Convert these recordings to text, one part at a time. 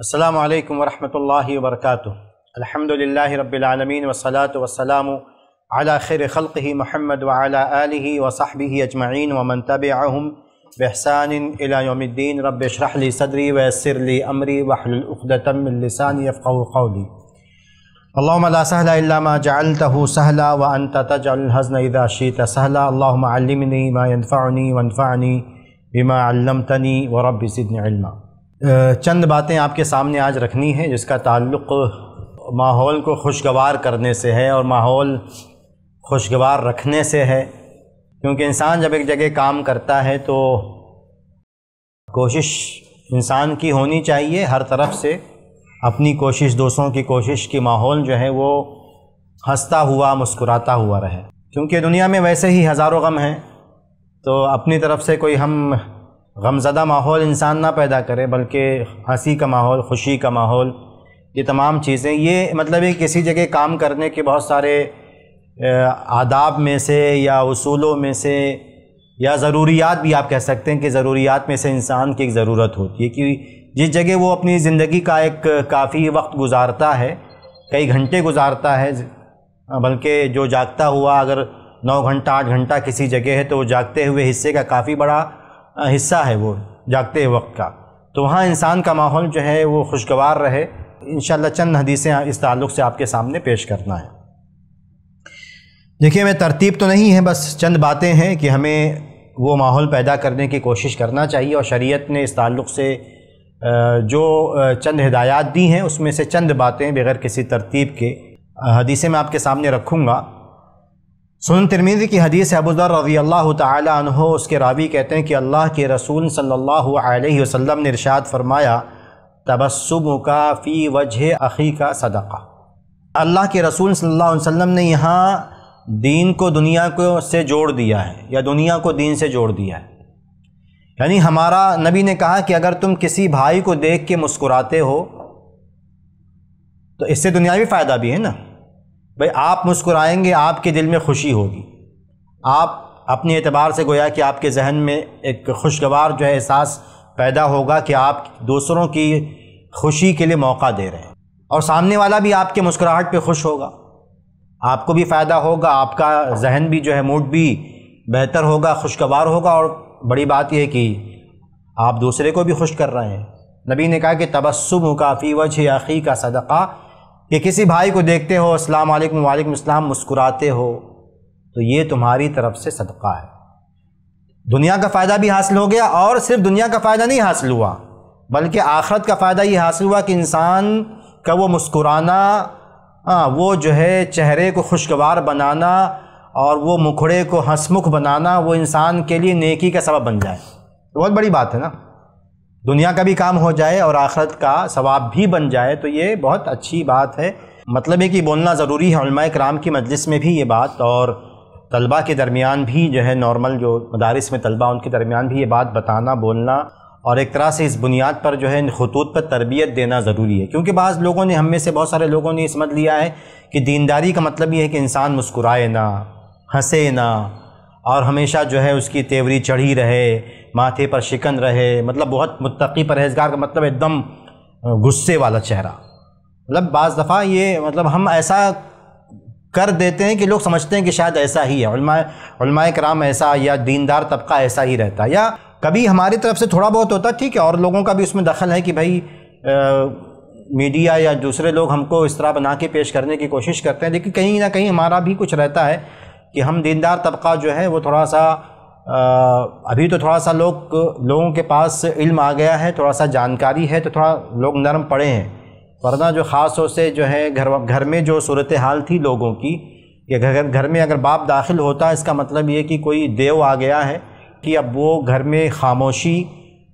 السلام عليكم ورحمة الله وبركاته الحمد لله رب العالمين والصلاة والسلام على خير خلقه محمد وعلى آله وصحبه أجمعين ومن تبعهم بإحسان إلى يوم الدين رب اشرح لي صدري ويسر لي أمري واحلل عقدة من لساني يفقه قولي اللهم لا سهل إلا ما جعلته سهلا وأنت تجعل الهزن إذا شئت سهلا اللهم علمني ما ينفعني وانفعني بما علمتني ورب زدني علما चंद बातें आपके सामने आज रखनी हैं जिसका ताल्लुक़ माहौल को खुशगवार करने से है और माहौल खुशगवार रखने से है क्योंकि इंसान जब एक जगह काम करता है तो कोशिश इंसान की होनी चाहिए हर तरफ से अपनी कोशिश दोस्तों की कोशिश की माहौल जो है वो हंसता हुआ मुस्कुराता हुआ रहे क्योंकि दुनिया में वैसे ही हज़ारों गम हैं तो अपनी तरफ से कोई हम गमज़दा माहौल इंसान ना पैदा करे बल्कि हंसी का माहौल खुशी का माहौल ये तमाम चीज़ें ये मतलब ये किसी जगह काम करने के बहुत सारे आदाब में से या असूलों में से या ज़रूरियात भी आप कह सकते हैं कि ज़रूरियात में से इंसान की एक ज़रूरत होती है कि जिस जगह वो अपनी ज़िंदगी का एक काफ़ी वक्त गुजारता है कई घंटे गुजारता है बल्कि जो जागता हुआ अगर नौ घंटा आठ घंटा किसी जगह है तो वो जागते हुए हिस्से का काफ़ी बड़ा हिस्सा है वो जागते वक्त का तो वहाँ इंसान का माहौल जो है वो खुशगवार रहे इन चंद हदीसें इस ताल्लुक़ से आपके सामने पेश करना है देखिए मैं तरतीब तो नहीं है बस चंद बातें हैं कि हमें वो माहौल पैदा करने की कोशिश करना चाहिए और शरीयत ने इस ताल्लुक़ से जो चंद हदायत दी हैं उसमें से चंद बातें बगैर किसी तरतीब के हदीसे मैं आपके सामने रखूँगा सुन तिरमीज़ी की हदीस है रवी रज़ी अल्लाह तहो उसके रावी कहते हैं कि अल्लाह के रसूल सल्ला वसम ने इरशाद फरमाया तबस्सुम का फ़ी वजह अखी का सदका अल्लाह के रसूल सल्ला अलैहि ने यहाँ दीन को दुनिया को से जोड़ दिया है या दुनिया को दीन से जोड़ दिया है यानी हमारा नबी ने कहा कि अगर तुम किसी भाई को देख के मुस्कुराते हो तो इससे दुनियावी फ़ायदा भी है ना भाई आप मुस्कुराएंगे आपके दिल में खुशी होगी आप अपने एतबार से गोया कि आपके जहन में एक खुशगवार जो है एहसास पैदा होगा कि आप दूसरों की खुशी के लिए मौका दे रहे हैं और सामने वाला भी आपके मुस्कुराहट पे खुश होगा आपको भी फ़ायदा होगा आपका जहन भी जो है मूड भी बेहतर होगा खुशगवार होगा और बड़ी बात यह कि आप दूसरे को भी खुश कर रहे हैं नबी ने कहा कि तबस्सुम काफ़ी वजह अखी का सदक़ा कि किसी भाई को देखते हो अस्सलाम वालेकुम वालेकुम अस्सलाम मुस्कुराते हो तो ये तुम्हारी तरफ से सदका है दुनिया का फ़ायदा भी हासिल हो गया और सिर्फ दुनिया का फ़ायदा नहीं हासिल हुआ बल्कि आखरत का फ़ायदा ये हासिल हुआ कि इंसान का वो मुस्कुराना हाँ वो जो है चेहरे को खुशगवार बनाना और वो मुखड़े को हंसमुख बनाना वो इंसान के लिए नेकी का सबब बन जाए तो बहुत बड़ी बात है ना दुनिया का भी काम हो जाए और आखरत का सवाब भी बन जाए तो ये बहुत अच्छी बात है मतलब है कि बोलना ज़रूरी है कराम की मजलिस में भी ये बात और तलबा के दरमियान भी जो है नॉर्मल जो मदारस में तलबा उनके दरमियान भी ये बात बताना बोलना और एक तरह से इस बुनियाद पर जो है इन खतूत पर तरबियत देना ज़रूरी है क्योंकि बाज़ लोगों ने हम में से बहुत सारे लोगों ने समझ लिया है कि दीनदारी का मतलब ये है कि इंसान मुस्कुराए ना हंसे ना और हमेशा जो है उसकी तेवरी चढ़ी रहे माथे पर शिकन रहे मतलब बहुत मुतकी परहेजगार का मतलब एकदम गुस्से वाला चेहरा मतलब बज़ दफ़ा ये मतलब हम ऐसा कर देते हैं कि लोग समझते हैं कि शायद ऐसा ही है कराम ऐसा या दीनदार तबका ऐसा ही रहता है या कभी हमारी तरफ से थोड़ा बहुत होता ठीक है और लोगों का भी उसमें दखल है कि भाई आ, मीडिया या दूसरे लोग हमको इस तरह बना के पेश करने की कोशिश करते हैं लेकिन कहीं ना कहीं हमारा भी कुछ रहता है कि हम दीनदार तबका जो है वो थोड़ा सा अभी तो थोड़ा सा लोग लोगों के पास इल्म आ गया है थोड़ा सा जानकारी है तो थोड़ा लोग नरम पड़े हैं वरना जो ख़ास तौर से जो है घर घर में जो सूरत हाल थी लोगों की कि घर घर में अगर बाप दाखिल होता है इसका मतलब ये कि कोई देव आ गया है कि अब वो घर में खामोशी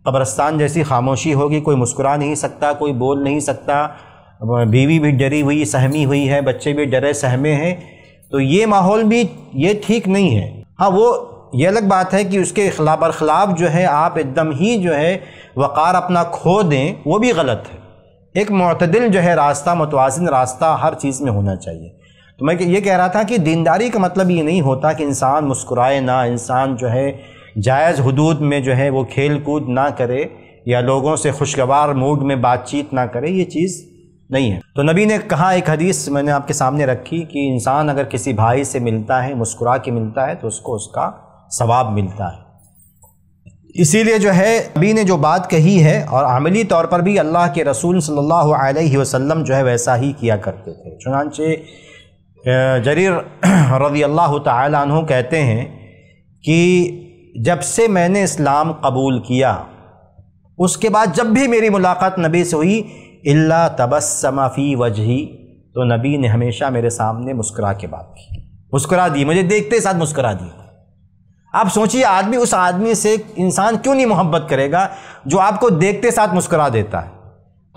कब्रस्तान जैसी खामोशी होगी कोई मुस्कुरा नहीं सकता कोई बोल नहीं सकता बीवी भी डरी हुई सहमी हुई है बच्चे भी डरे सहमे हैं तो ये माहौल भी ये ठीक नहीं है हाँ वो ये अलग बात है कि उसके बरखिलाफ़ जो है आप एकदम ही जो है वक़ार अपना खो दें वो भी गलत है एक मतदिल जो है रास्ता मतवाजन रास्ता हर चीज़ में होना चाहिए तो मैं ये कह रहा था कि दीनदारी का मतलब ये नहीं होता कि इंसान मुस्कुराए ना इंसान जो है जायज़ हदूद में जो है वो खेल कूद ना करे या लोगों से खुशगवार मूड में बातचीत ना करे ये चीज़ नहीं है तो नबी ने कहा एक हदीस मैंने आपके सामने रखी कि इंसान अगर किसी भाई से मिलता है मुस्कुरा के मिलता है तो उसको उसका सवाब मिलता है इसीलिए जो है अभी ने जो बात कही है और आमली तौर पर भी अल्लाह के रसूल सल्लल्लाहु अलैहि वसल्लम जो है वैसा ही किया करते थे चुनानचे जरीर रजी अल्लाह तु कहते हैं कि जब से मैंने इस्लाम कबूल किया उसके बाद जब भी मेरी मुलाकात नबी से हुई अल्ला तबसमाफी वजही तो नबी ने हमेशा मेरे सामने मुस्करा के बात की मुस्करा दी मुझे देखते साथ मुस्करा दी आप सोचिए आदमी उस आदमी से इंसान क्यों नहीं मोहब्बत करेगा जो आपको देखते साथ मुस्कुरा देता है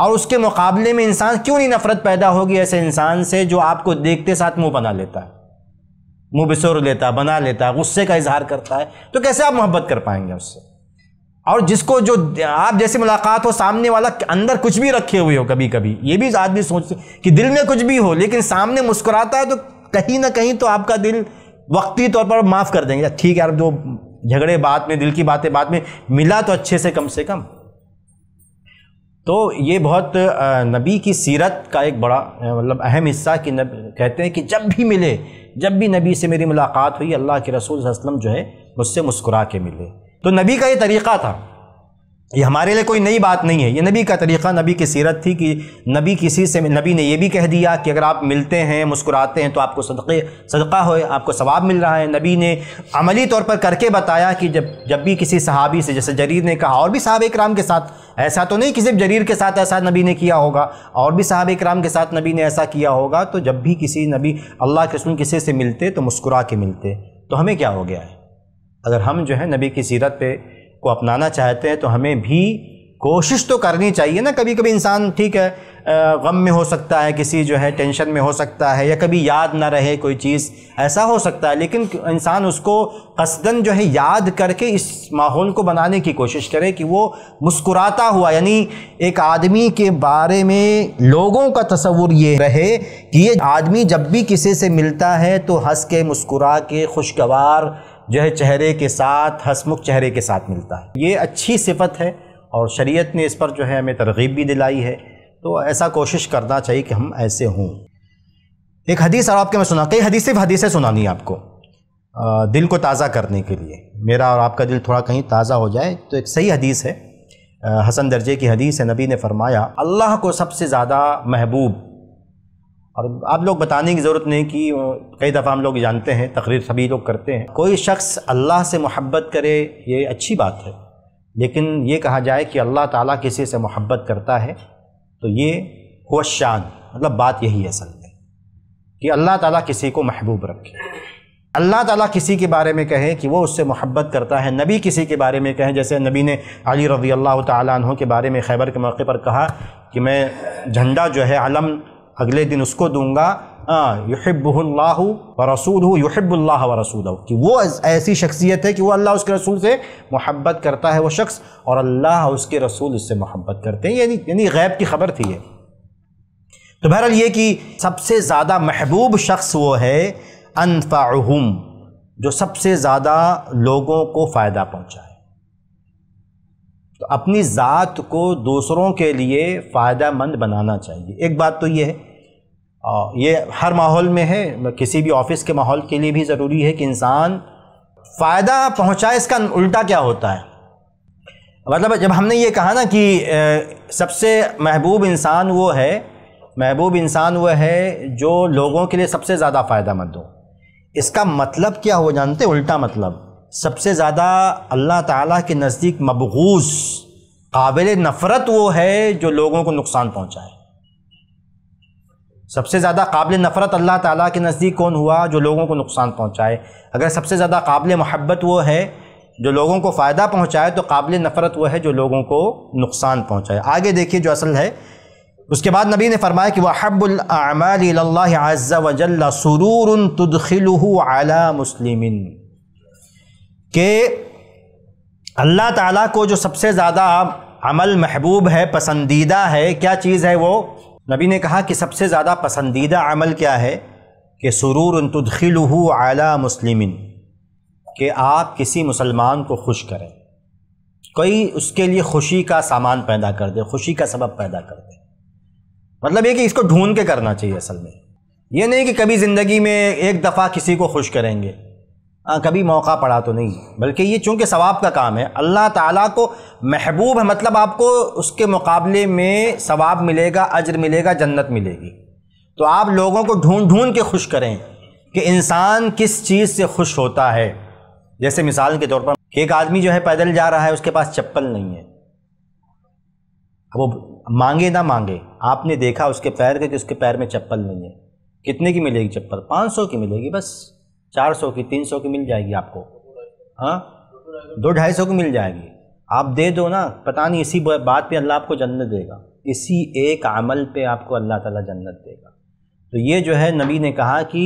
और उसके मुकाबले में इंसान क्यों नहीं नफरत पैदा होगी ऐसे इंसान से जो आपको देखते साथ मुंह बना लेता है मुंह बिसोर लेता है बना लेता है गुस्से का इजहार करता है तो कैसे आप मोहब्बत कर पाएंगे उससे और जिसको जो आप जैसे मुलाकात हो सामने वाला अंदर कुछ भी रखे हुए हो कभी कभी ये भी आदमी सोचते कि दिल में कुछ भी हो लेकिन सामने मुस्कुराता है तो कहीं ना कहीं तो आपका दिल वक्ती तौर पर माफ़ कर देंगे ठीक है यार जो झगड़े बाद में दिल की बातें बाद में मिला तो अच्छे से कम से कम तो ये बहुत नबी की सीरत का एक बड़ा मतलब अहम हिस्सा कि कहते हैं कि जब भी मिले जब भी नबी से मेरी मुलाकात हुई अल्लाह के रसूल वसलम जो है मुझसे मुस्कुरा के मिले तो नबी का ये तरीक़ा था ये हमारे लिए कोई नई बात नहीं है ये नबी का तरीक़ा नबी की सीरत थी कि नबी किसी से नबी ने यह भी कह दिया कि अगर आप मिलते हैं मुस्कुराते हैं तो आपको सदक़े सदका हो आपको सवाब मिल रहा है नबी ने अमली तौर पर करके बताया कि जब जब भी किसी सहाबी से जैसे जरीर ने कहा और भी साहब कराम के साथ ऐसा तो नहीं कि सिर्फ जरीर के साथ ऐसा नबी ने किया होगा और भी साहब कराम के साथ नबी ने ऐसा किया होगा तो जब भी किसी नबी अल्लाह के सुन किसी से मिलते तो मुस्कुरा के मिलते तो हमें क्या हो गया है अगर हम जो है नबी की सीरत पर को अपनाना चाहते हैं तो हमें भी कोशिश तो करनी चाहिए ना कभी कभी इंसान ठीक है गम में हो सकता है किसी जो है टेंशन में हो सकता है या कभी याद ना रहे कोई चीज़ ऐसा हो सकता है लेकिन इंसान उसको कसदन जो है याद करके इस माहौल को बनाने की कोशिश करे कि वो मुस्कुराता हुआ यानी एक आदमी के बारे में लोगों का तस्वुर ये रहे कि ये आदमी जब भी किसी से मिलता है तो हंस के मुस्कुरा के खुशगवार जो है चेहरे के साथ हसमुख चेहरे के साथ मिलता है ये अच्छी सिफत है और शरीयत ने इस पर जो है हमें तरगीब भी दिलाई है तो ऐसा कोशिश करना चाहिए कि हम ऐसे हों एक हदीस और आपके मैं सुना कई हदीस सिर्फ हदीसें सुनानी आपको आ, दिल को ताज़ा करने के लिए मेरा और आपका दिल थोड़ा कहीं ताज़ा हो जाए तो एक सही हदीस है आ, हसन दर्जे की हदीस है नबी ने फरमाया अल्लाह को सबसे ज़्यादा महबूब और आप लोग बताने की ज़रूरत नहीं कि कई दफ़ा हम लोग जानते हैं तकरीर सभी लोग करते हैं कोई शख्स अल्लाह से मोहब्बत करे ये अच्छी बात है लेकिन ये कहा जाए कि अल्लाह ताला किसी से मोहब्बत करता है तो ये हो शान मतलब बात यही है असल में कि अल्लाह ताला किसी को महबूब रखे अल्लाह ताला किसी के बारे में कहे कि वो उससे मोहब्बत करता है नबी किसी के बारे में कहें जैसे नबी ने अली रज़ी अल्लाह तहों के बारे में खैबर के मौके पर कहा कि मैं झंडा जो है आलम अगले दिन उसको दूंगा युहब्बुल्लाह व रसूल युहब्बुल्लाह व रसूल कि वो ऐसी शख्सियत है कि वो अल्लाह उसके रसूल से मोहब्बत करता है वो शख्स और अल्लाह उसके रसूल उससे मोहब्बत करते हैं यानी यानी गैब की खबर थी ये तो बहरहाल ये कि सबसे ज़्यादा महबूब शख्स वो है अनफ़ाहम जो सबसे ज़्यादा लोगों को फ़ायदा पहुँचाए तो अपनी ज़ात को दूसरों के लिए फ़ायदा मंद बनाना चाहिए एक बात तो ये है ये हर माहौल में है किसी भी ऑफिस के माहौल के लिए भी ज़रूरी है कि इंसान फ़ायदा पहुंचाए इसका उल्टा क्या होता है मतलब जब हमने ये कहा ना कि सबसे महबूब इंसान वो है महबूब इंसान वह है जो लोगों के लिए सबसे ज़्यादा फ़ायदा मंद हो इसका मतलब क्या हो जानते उल्टा मतलब सबसे ज़्यादा अल्लाह ताला के नज़दीक मबगूस काबिल नफ़रत वो है जो लोगों को नुकसान पहुँचाए सबसे ज़्यादा काबिल नफ़रत अल्लाह ताला के नज़दीक कौन हुआ जो लोगों को नुकसान पहुँचाए अगर सबसे ज़्यादा काबिल महब्बत वो है जो लोगों को फ़ायदा पहुँचाए तो काबिल नफ़रत वो है जो लोगों को नुकसान पहुँचाए आगे देखिए जो असल है उसके बाद नबी ने फरमाया कि वहबुलमाल अज़्ज़ा वजल सुरूर तदखिल आला मुस्लिमिन कि अल्लाह ताला को जो सबसे ज़्यादा अमल महबूब है पसंदीदा है क्या चीज़ है वो नबी ने कहा कि सबसे ज़्यादा पसंदीदा अमल क्या है कि सुरूर तदखिल आला मुस्लिम कि आप किसी मुसलमान को खुश करें कोई उसके लिए खुशी का सामान पैदा कर दे खुशी का सबब पैदा कर दे मतलब ये कि इसको ढूंढ के करना चाहिए असल में ये नहीं कि कभी ज़िंदगी में एक दफ़ा किसी को खुश करेंगे आ, हाँ, कभी मौका पड़ा तो नहीं बल्कि ये चूँकि सवाब का काम है अल्लाह ताला को महबूब है मतलब आपको उसके मुकाबले में सवाब मिलेगा अजर मिलेगा जन्नत मिलेगी तो आप लोगों को ढूंढ ढूंढ के खुश करें कि इंसान किस चीज़ से खुश होता है जैसे मिसाल के तौर पर एक आदमी जो है पैदल जा रहा है उसके पास चप्पल नहीं है अब वो मांगे ना मांगे आपने देखा उसके पैर के कि उसके पैर में चप्पल नहीं है कितने की मिलेगी चप्पल सौ की मिलेगी बस चार सौ की तीन सौ की मिल जाएगी आपको हाँ दो ढाई सौ की मिल जाएगी आप दे दो ना पता नहीं इसी बात पे अल्लाह आपको जन्नत देगा इसी एक अमल पे आपको अल्लाह ताला जन्नत देगा तो ये जो है नबी ने कहा कि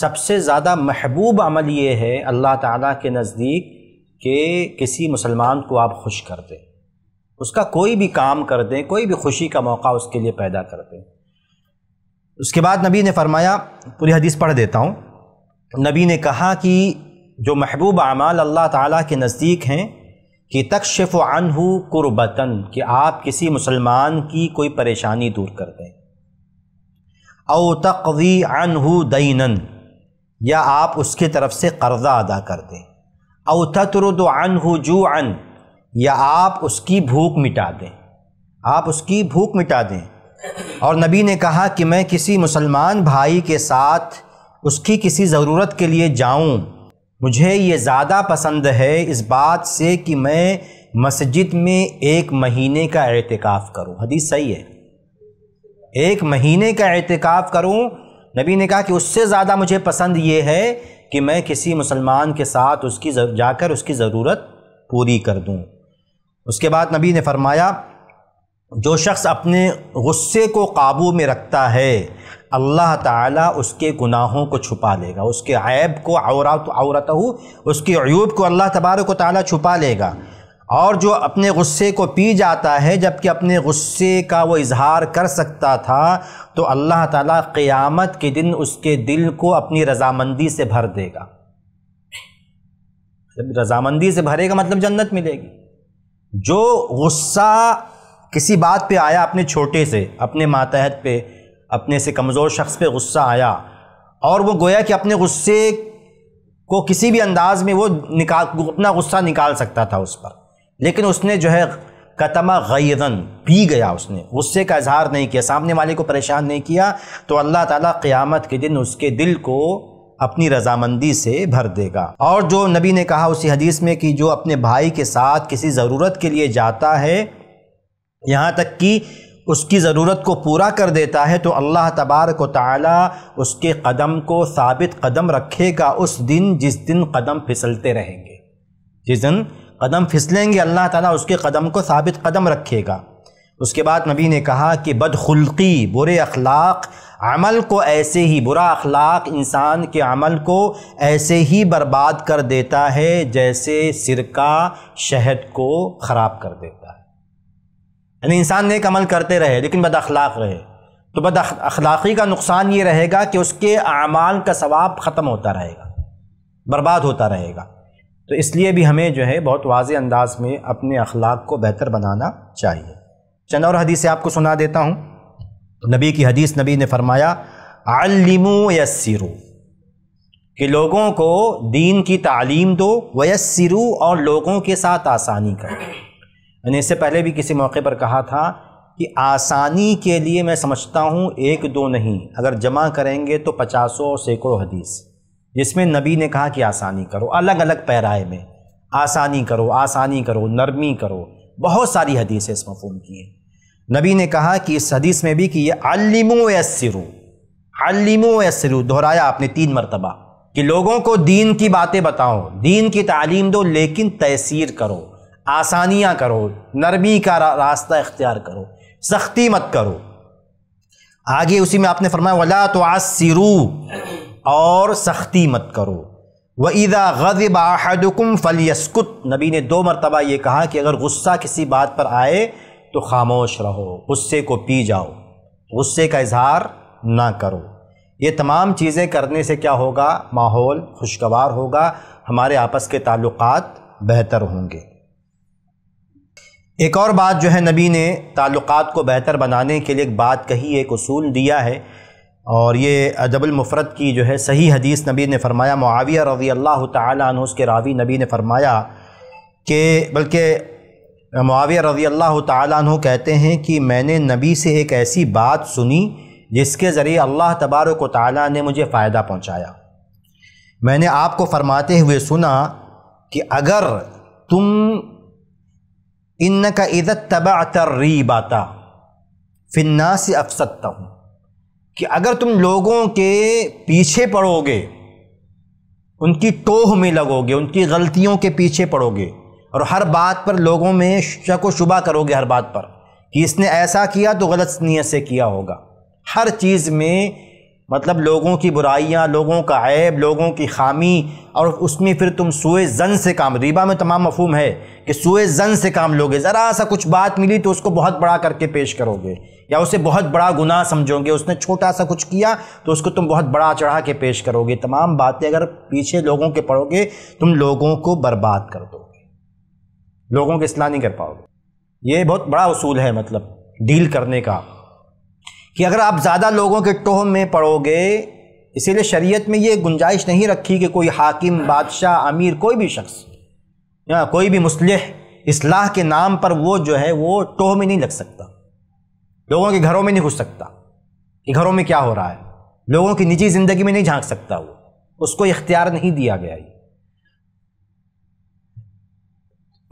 सबसे ज़्यादा महबूब अमल ये है अल्लाह ताला के नज़दीक के किसी मुसलमान को आप खुश कर दें उसका कोई भी काम कर दें कोई भी खुशी का मौका उसके लिए पैदा कर दें उसके बाद नबी ने फरमाया पूरी हदीस पढ़ देता हूँ नबी ने कहा कि जो महबूब अमाल अल्लाह ताला के नज़दीक हैं कि तकशफ़ अनहू कुर्बतन कि आप किसी मुसलमान की कोई परेशानी दूर कर दें अव तकवी अनहू दैनन या आप उसके तरफ से कर्ज़ा अदा कर दें अव ततरुद अनहू जू अन या आप उसकी भूख मिटा दें आप उसकी भूख मिटा दें और नबी ने कहा कि मैं किसी मुसलमान भाई के साथ उसकी किसी ज़रूरत के लिए जाऊं मुझे ये ज़्यादा पसंद है इस बात से कि मैं मस्जिद में एक महीने का एहतिकाफ़ करूं हदीस सही है एक महीने का एहतिकाफ़ करूं नबी ने कहा कि उससे ज़्यादा मुझे पसंद ये है कि मैं किसी मुसलमान के साथ उसकी जाकर उसकी ज़रूरत पूरी कर दूं उसके बाद नबी ने फरमाया जो शख्स अपने गुस्से को काबू में रखता है अल्लाह ताला उसके गुनाहों को छुपा लेगा उसके ऐब को औरत औरत उसके अयूब को अल्लाह तबारक ताला छुपा लेगा और जो अपने गुस्से को पी जाता है जबकि अपने गुस्से का वो इजहार कर सकता था तो अल्लाह ताला क़यामत के दिन उसके दिल को अपनी रजामंदी से भर देगा जब रजामंदी से भरेगा मतलब जन्नत मिलेगी जो गुस्सा किसी बात पे आया अपने छोटे से अपने मातहत पे अपने से कमज़ोर शख्स पे गुस्सा आया और वो गोया कि अपने गुस्से को किसी भी अंदाज में वो निकाल अपना गुस्सा निकाल सकता था उस पर लेकिन उसने जो है कतमा गैरन पी गया उसने गुस्से का इजहार नहीं किया सामने वाले को परेशान नहीं किया तो अल्लाह ताला क़यामत के दिन उसके दिल को अपनी रजामंदी से भर देगा और जो नबी ने कहा उसी हदीस में कि जो अपने भाई के साथ किसी ज़रूरत के लिए जाता है यहाँ तक कि उसकी ज़रूरत को पूरा कर देता है तो अल्लाह तबारक ताला उसके कदम को साबित कदम रखेगा उस दिन जिस दिन कदम फिसलते रहेंगे जिस दिन कदम फिसलेंगे अल्लाह ताला उसके कदम को साबित कदम रखेगा उसके बाद नबी ने कहा कि बदखुल्की बुरे अखलाक अमल को ऐसे ही बुरा अखलाक इंसान के अमल को ऐसे ही बर्बाद कर देता है जैसे सिरका शहद को ख़राब कर देता है यानी इंसान नेक अमल करते रहे लेकिन बद अखलाक रहे तो बद अखलाक़ी का नुकसान ये रहेगा कि उसके अमाल का सवाब ख़त्म होता रहेगा बर्बाद होता रहेगा तो इसलिए भी हमें जो है बहुत वाज अंदाज में अपने अखलाक को बेहतर बनाना चाहिए चंद और हदीस आपको सुना देता हूँ नबी की हदीस नबी ने फरमाया अलमू कि लोगों को दीन की तालीम दो वसरु और लोगों के साथ आसानी करो मैंने इससे पहले भी किसी मौके पर कहा था कि आसानी के लिए मैं समझता हूँ एक दो नहीं अगर जमा करेंगे तो पचासों और सैकड़ों हदीस जिसमें नबी ने कहा कि आसानी करो अलग अलग पैराए में आसानी करो आसानी करो नरमी करो बहुत सारी हदीसें इस मफूम की हैं नबी ने कहा कि इस हदीस में भी कि ये अलिमो यसरू अलिमो यसरू दोहराया आपने तीन मरतबा कि लोगों को दीन की बातें बताओ दीन की तालीम दो लेकिन तैसीर करो आसानियाँ करो नरमी का रा, रास्ता इख्तियार करो सख्ती मत करो आगे उसी में आपने फरमाया वला तो आसरू और सख्ती मत करो व ईदा गज़ब आहदुकुम फलियस्कुत नबी ने दो मरतबा ये कहा कि अगर गुस्सा किसी बात पर आए तो खामोश रहो गुस्से को पी जाओ गुस्से का इजहार ना करो ये तमाम चीज़ें करने से क्या होगा माहौल खुशगवार होगा हमारे आपस के ताल्लुकात बेहतर होंगे एक और बात जो है नबी ने ताल्लुक़ को बेहतर बनाने के लिए एक बात कही एक असूल दिया है और ये मुफरत की जो है सही हदीस नबी ने फरमाया मुआविया रज़ी अल्लाह तन उसके रावी नबी ने फरमाया कि बल्कि मुआविया रज़ी अल्लाह तु कहते हैं कि मैंने नबी से एक ऐसी बात सुनी जिसके ज़रिए अल्लाह तबारक ताली ने मुझे फ़ायदा पहुँचाया मैंने आपको फ़रमाते हुए सुना कि अगर तुम इन का इज़त तबा री बाता फिन्ना से अफसत्ता हूँ कि अगर तुम लोगों के पीछे पड़ोगे उनकी टोह में लगोगे उनकी गलतियों के पीछे पड़ोगे और हर बात पर लोगों में शक व शुबा करोगे हर बात पर कि इसने ऐसा किया तो गलत नीयत से किया होगा हर चीज़ में मतलब लोगों की बुराइयाँ लोगों का ऐब लोगों की खामी और उसमें फिर तुम सोए जन से काम रिबा में तमाम मफहम है कि सोए जन से काम लोगे ज़रा सा कुछ बात मिली तो उसको बहुत बड़ा करके पेश करोगे या उसे बहुत बड़ा गुनाह समझोगे उसने छोटा सा कुछ किया तो उसको तुम बहुत बड़ा चढ़ा के पेश करोगे तमाम बातें अगर पीछे लोगों के पढ़ोगे तुम लोगों को बर्बाद कर दोगे लोगों के इसलाह नहीं कर पाओगे ये बहुत बड़ा उसूल है मतलब डील करने का कि अगर आप ज़्यादा लोगों के टोह में पड़ोगे इसीलिए शरीयत में ये गुंजाइश नहीं रखी कि कोई हाकिम बादशाह अमीर कोई भी शख्स या कोई भी मुसलह इसलाह के नाम पर वो जो है वो टोह में नहीं लग सकता लोगों के घरों में नहीं घुस सकता कि घरों में क्या हो रहा है लोगों की निजी ज़िंदगी में नहीं झांक सकता वो उसको इख्तियार नहीं दिया गया है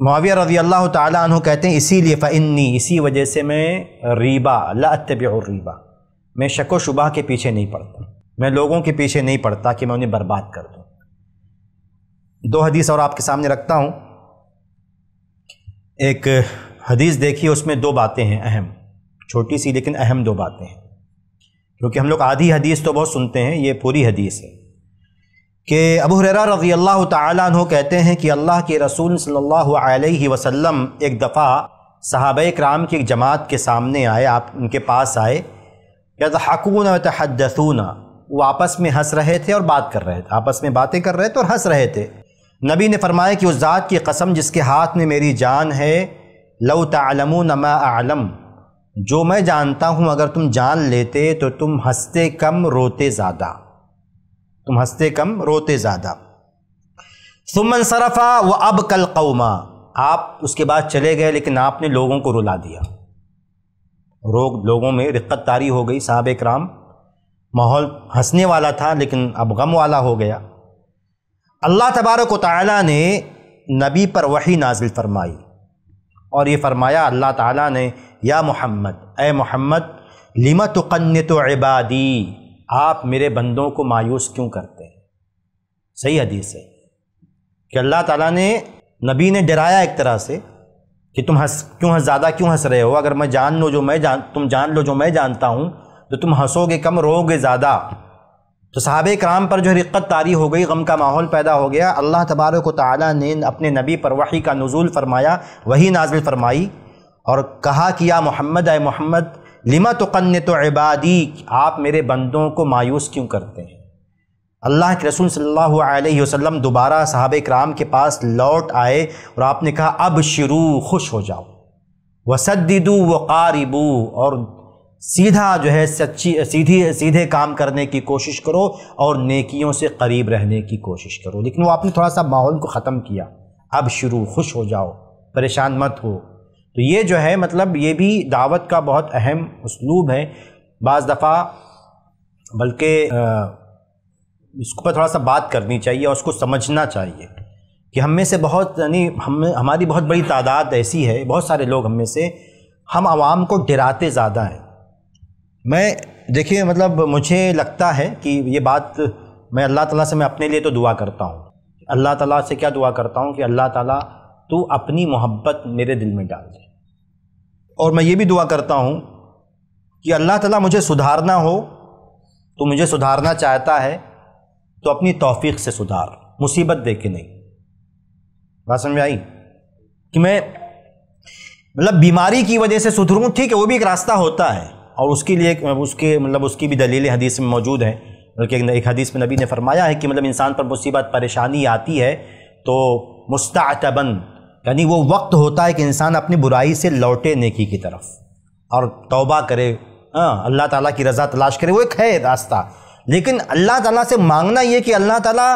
माविया रजी अल्लाह तु कहते हैं इसीलिए फ़िन्नी इसी वजह से मैं रीबा लातबीबा मैं शक व शुबा के पीछे नहीं पड़ता मैं लोगों के पीछे नहीं पड़ता कि मैं उन्हें बर्बाद कर दूँ दो हदीस और आपके सामने रखता हूँ एक हदीस देखिए उसमें दो बातें हैं अहम छोटी सी लेकिन अहम दो बातें हैं क्योंकि हम लोग आधी हदीस तो बहुत सुनते हैं ये पूरी हदीस है कि अबू हुररा रज़ी अल्लाह तु कहते हैं कि अल्लाह के रसूल सल्लल्लाहु अलैहि वसल्लम एक दफ़ा साहब कराम की एक जमात के सामने आए आप उनके पास आए या तो व तहदसून वो आपस में हंस रहे थे और बात कर रहे थे आपस में बातें कर रहे थे और हंस रहे थे नबी ने फरमाया कि उस ज़ात की कसम जिसके हाथ में मेरी जान है लो तलमू आलम जो मैं जानता हूँ अगर तुम जान लेते तो तुम हंसते कम रोते ज़्यादा तुम हंसते कम रोते ज़्यादा सुमन सरफ़ा व अब कल कौमा आप उसके बाद चले गए लेकिन आपने लोगों को रुला दिया रोग लोगों में रिक्कत तारी हो गई साहब कराम माहौल हंसने वाला था लेकिन अब गम वाला हो गया अल्लाह तबारक ताली ने नबी पर वही नाजिल फरमाई और ये फरमाया अल्लाह ताला ने या मोहम्मद ए मोहम्मद लिमा तो कन्न तो इबादी आप मेरे बंदों को मायूस क्यों करते हैं सही हदीस है कि अल्लाह ताला ने नबी ने डराया एक तरह से कि तुम हंस क्यों हंस ज़्यादा क्यों हंस रहे हो अगर मैं जान लो जो मैं जान तुम जान लो जो मैं जानता हूँ तो तुम हंसोगे कम रोगे ज़्यादा तो साहब कराम पर जो रिक्कत तारी हो गई गम का माहौल पैदा हो गया अल्लाह तबारक ताली ने अपने नबी पर वही का नज़ुल फरमाया वही नाजिल फरमाई और कहा कि या मोहम्मद आए मोहम्मद लिमा तो कन्न तो इबादी आप मेरे बंदों को मायूस क्यों करते हैं अल्लाह के रसूल सल्लल्लाहु अलैहि वसल्लम दोबारा साहब कराम के पास लौट आए और आपने कहा अब शुरू खुश हो जाओ व कारिबू और सीधा जो है सच्ची सीधी सीधे काम करने की कोशिश करो और नेकियों से करीब रहने की कोशिश करो लेकिन वो आपने थोड़ा सा माहौल को ख़त्म किया अब शुरू खुश हो जाओ परेशान मत हो तो ये जो है मतलब ये भी दावत का बहुत अहम उसलूब है बज़ दफ़ा बल्कि इस पर थोड़ा सा बात करनी चाहिए और उसको समझना चाहिए कि हम में से बहुत यानी हम हमारी बहुत बड़ी तादाद ऐसी है बहुत सारे लोग हम में से हम आवाम को डराते ज़्यादा हैं मैं देखिए मतलब मुझे लगता है कि ये बात मैं अल्लाह ताला से मैं अपने लिए तो दुआ करता हूँ अल्लाह ताला से क्या दुआ करता हूँ कि अल्लाह ताला तू अपनी मोहब्बत मेरे दिल में डाल दे और मैं ये भी दुआ करता हूँ कि अल्लाह ताला मुझे सुधारना हो तो मुझे सुधारना चाहता है तो अपनी तौफीक से सुधार मुसीबत दे के नहीं बात समझ आई कि मैं मतलब बीमारी की वजह से सुधरूँ ठीक है वो भी एक रास्ता होता है और उसके लिए मतलब उसके मतलब उसकी भी दलीलें हदीस में मौजूद हैं बल्कि एक हदीस में नबी ने फरमाया है कि मतलब इंसान पर मुसीबत परेशानी आती है तो मुस्तातबन यानी वो वक्त होता है कि इंसान अपनी बुराई से लौटे नेकी की तरफ और तौबा करे हाँ अल्लाह ताला की रज़ा तलाश करे वो एक है रास्ता लेकिन अल्लाह ताला से मांगना ये कि अल्लाह ताला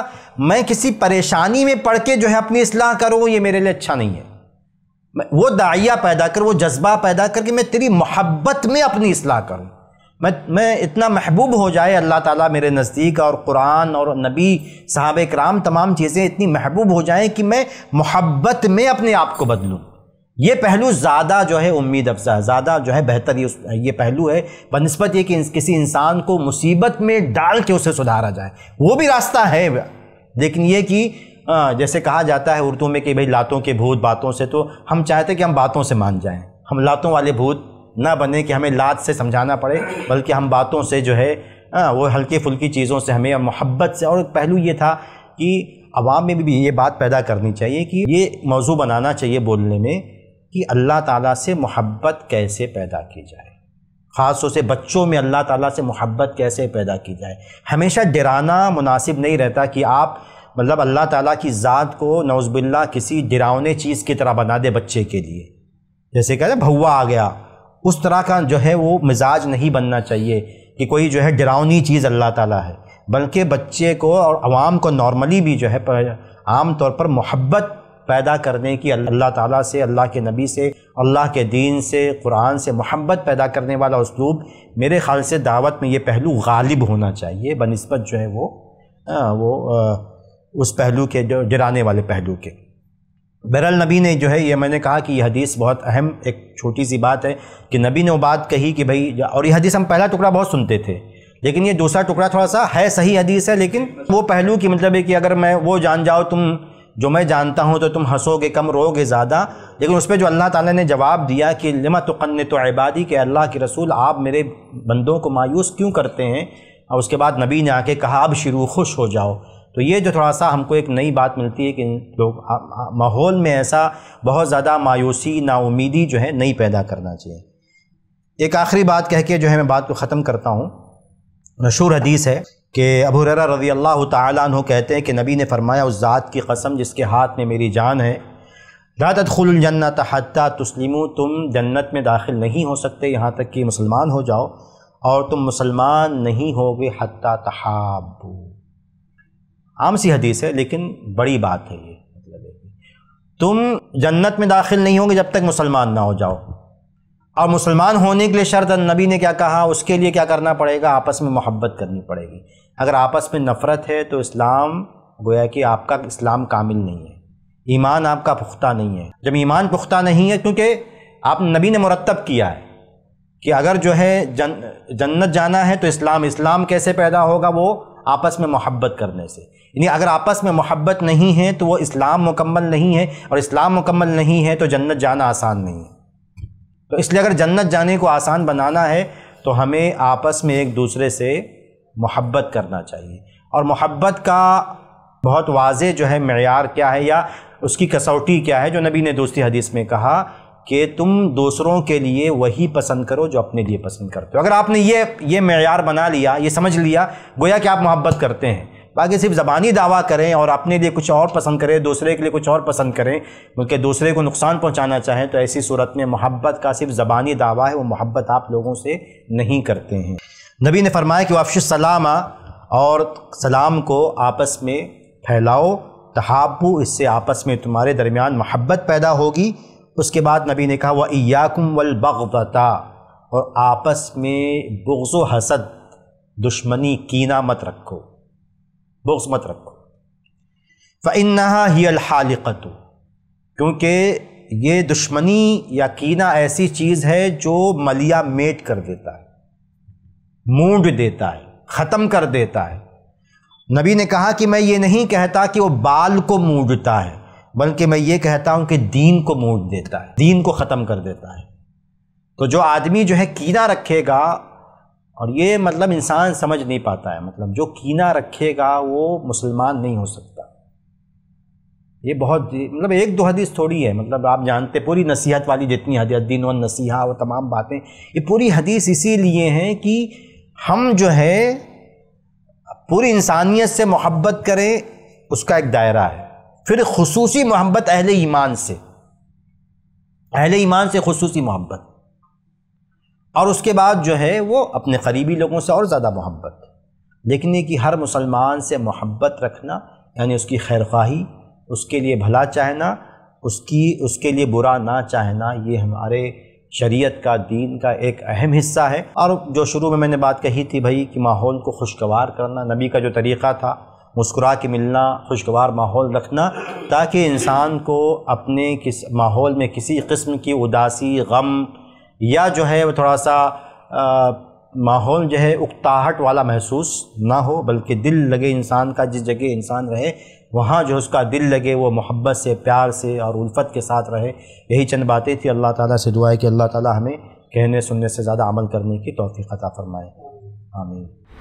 मैं किसी परेशानी में पढ़ के जो है अपनी असलाह करूँ ये मेरे लिए अच्छा नहीं है वो दाइया पैदा कर वो जज्बा पैदा करके मैं तेरी मोहब्बत में अपनी असलाह करूँ मैं मैं इतना महबूब हो जाए अल्लाह ताला मेरे नज़दीक और कुरान और नबी साहब कराम तमाम चीज़ें इतनी महबूब हो जाएं कि मैं मोहब्बत में अपने आप को बदलूँ ये पहलू ज़्यादा जो है उम्मीद अफजा है ज़्यादा जो है बेहतर ये ये पहलू है बनस्बत ये कि किसी इंसान को मुसीबत में डाल के उसे सुधारा जाए वो भी रास्ता है लेकिन ये कि जैसे कहा जाता है उर्दू में कि भाई लातों के भूत बातों से तो हम चाहते कि हम बातों से मान जाएँ हम लातों वाले भूत ना बने कि हमें लाद से समझाना पड़े बल्कि हम बातों से जो है आ, हाँ, वो हल्की फुल्की चीज़ों से हमें मोहब्बत से और पहलू ये था कि आवाम में भी ये बात पैदा करनी चाहिए कि ये मौजू बनाना चाहिए बोलने में कि अल्लाह ताला से मोहब्बत कैसे पैदा की जाए ख़ास से बच्चों में अल्लाह ताला से मोहब्बत कैसे पैदा की जाए हमेशा डराना मुनासिब नहीं रहता कि आप मतलब अल्लाह ताला की ज़ात को नौजबिल्ला किसी डरावने चीज़ की तरह बना दे बच्चे के लिए जैसे कहते भौवा आ गया उस तरह का जो है वो मिजाज नहीं बनना चाहिए कि कोई जो है डरावनी चीज़ अल्लाह ताला है बल्कि बच्चे को और आवाम को नॉर्मली भी जो है आम तौर पर मोहब्बत पैदा करने की अल्लाह ताला से अल्लाह के नबी से अल्लाह के दीन से कुरान से मोहब्बत पैदा करने वाला उसलूब मेरे ख़्याल से दावत में ये पहलू गालिब होना चाहिए बनस्बत जो है वो आ, हाँ, वो आ, उस पहलू के जो डराने वाले पहलू के बहरल नबी ने जो है ये मैंने कहा कि यह हदीस बहुत अहम एक छोटी सी बात है कि नबी ने वो बात कही कि भाई और यह हदीस हम पहला टुकड़ा बहुत सुनते थे लेकिन ये दूसरा टुकड़ा थोड़ा सा है सही हदीस है लेकिन वो पहलू की मतलब है कि अगर मैं वो जान जाओ तुम जो मैं जानता हूँ तो तुम हंसोगे कम रोगे ज़्यादा लेकिन उस पर जो अल्लाह ताला ने जवाब दिया कि लमा तुकन तो अबादी के अल्लाह के रसूल आप मेरे बंदों को मायूस क्यों करते हैं और उसके बाद नबी ने आके कहा अब शुरू खुश हो जाओ तो ये जो थोड़ा सा हमको एक नई बात मिलती है कि लोग माहौल में ऐसा बहुत ज़्यादा मायूसी नाउमीदी जो है नहीं पैदा करना चाहिए एक आखिरी बात कह के जो है मैं बात को ख़त्म करता हूँ मशहूर हदीस है कि अबू ररा रजी अल्लाह तु कहते हैं कि नबी ने फरमाया उस ज़ात की कसम जिसके हाथ में मेरी जान है रात खुलजन्नत हती तस्लिम तुम जन्नत में दाखिल नहीं हो सकते यहाँ तक कि मुसलमान हो जाओ और तुम मुसलमान नहीं होगे हती तहाबू आम सी हदीस है लेकिन बड़ी बात है ये मतलब तुम जन्नत में दाखिल नहीं होंगे जब तक मुसलमान ना हो जाओ और मुसलमान होने के लिए शर्त नबी ने क्या कहा उसके लिए क्या करना पड़ेगा आपस में मोहब्बत करनी पड़ेगी अगर आपस में नफ़रत है तो इस्लाम गोया कि आपका इस्लाम कामिल नहीं है ईमान आपका पुख्ता नहीं है जब ईमान पुख्ता नहीं है क्योंकि आप नबी ने मुरतब किया है कि अगर जो है जन जन्नत जाना है तो इस्लाम इस्लाम कैसे पैदा होगा वो आपस में मोहब्बत करने से यानी अगर आपस में मोहब्बत नहीं है तो वो इस्लाम मुकम्मल नहीं है और इस्लाम मुकम्मल नहीं है तो जन्नत जाना आसान नहीं है तो इसलिए अगर जन्नत जाने को आसान बनाना है तो हमें आपस में एक दूसरे से मोहब्बत करना चाहिए और मोहब्बत का बहुत वाज जो है मैार क्या है या उसकी कसौटी क्या है जो नबी ने दोस्ती हदीस में कहा कि तुम दूसरों के लिए वही पसंद करो जो अपने लिए पसंद करते हो अगर आपने ये ये मैार बना लिया ये समझ लिया गोया कि आप मोहब्बत करते हैं बाकी सिर्फ ज़बानी दावा करें और अपने लिए कुछ और पसंद करें दूसरे के लिए कुछ और पसंद करें बल्कि दूसरे को नुकसान पहुंचाना चाहें तो ऐसी सूरत में मोहब्बत का सिर्फ ज़बानी दावा है वो मोहब्बत आप लोगों से नहीं करते हैं नबी ने फरमाया कि सलाम सलामा और सलाम को आपस में फैलाओ तहाबू इससे आपस में तुम्हारे दरमियान मोहब्बत पैदा होगी उसके बाद नबी ने कहा वह याकुम वलबता और आपस में बुग्ज़ हसद दुश्मनी कीना मत रखो बुग्स मत रखो फ़न्ना ही अलहालिकत क्योंकि ये दुश्मनी या कीना ऐसी चीज़ है जो मलिया मेट कर देता है मूड देता है ख़त्म कर देता है नबी ने कहा कि मैं ये नहीं कहता कि वो बाल को मूडता है बल्कि मैं ये कहता हूँ कि दीन को मोड़ देता है दीन को ख़त्म कर देता है तो जो आदमी जो है कीना रखेगा और ये मतलब इंसान समझ नहीं पाता है मतलब जो कीना रखेगा वो मुसलमान नहीं हो सकता ये बहुत मतलब एक दो हदीस थोड़ी है मतलब आप जानते पूरी नसीहत वाली जितनी हदीस दिन व नसीहा वो तमाम बातें ये पूरी हदीस इसीलिए हैं कि हम जो है पूरी इंसानियत से मोहब्बत करें उसका एक दायरा है फिर खसूसी मोहब्बत अहल ईमान से अहल ईमान से खसूसी मोहब्बत और उसके बाद जो है वो अपने करीबी लोगों से और ज़्यादा मोहब्बत लेकिन कि हर मुसलमान से मोहब्बत रखना यानी उसकी खैर खाही उसके लिए भला चाहना उसकी उसके लिए बुरा ना चाहना ये हमारे शरीयत का दीन का एक अहम हिस्सा है और जो शुरू में मैंने बात कही थी भाई कि माहौल को खुशगवार करना नबी का जो तरीक़ा था मुस्कुरा के मिलना खुशगवार माहौल रखना ताकि इंसान को अपने किस माहौल में किसी किस्म की उदासी गम या जो है वो थोड़ा सा माहौल जो है उकताहट वाला महसूस ना हो बल्कि दिल लगे इंसान का जिस जगह इंसान रहे वहाँ जो उसका दिल लगे वो मोहब्बत से प्यार से और उल्फत के साथ रहे यही चंद बातें थी अल्लाह ताला से दुआ है कि अल्लाह ताला हमें कहने सुनने से ज़्यादा अमल करने की तोफ़ी अता फ़रमाए आमीन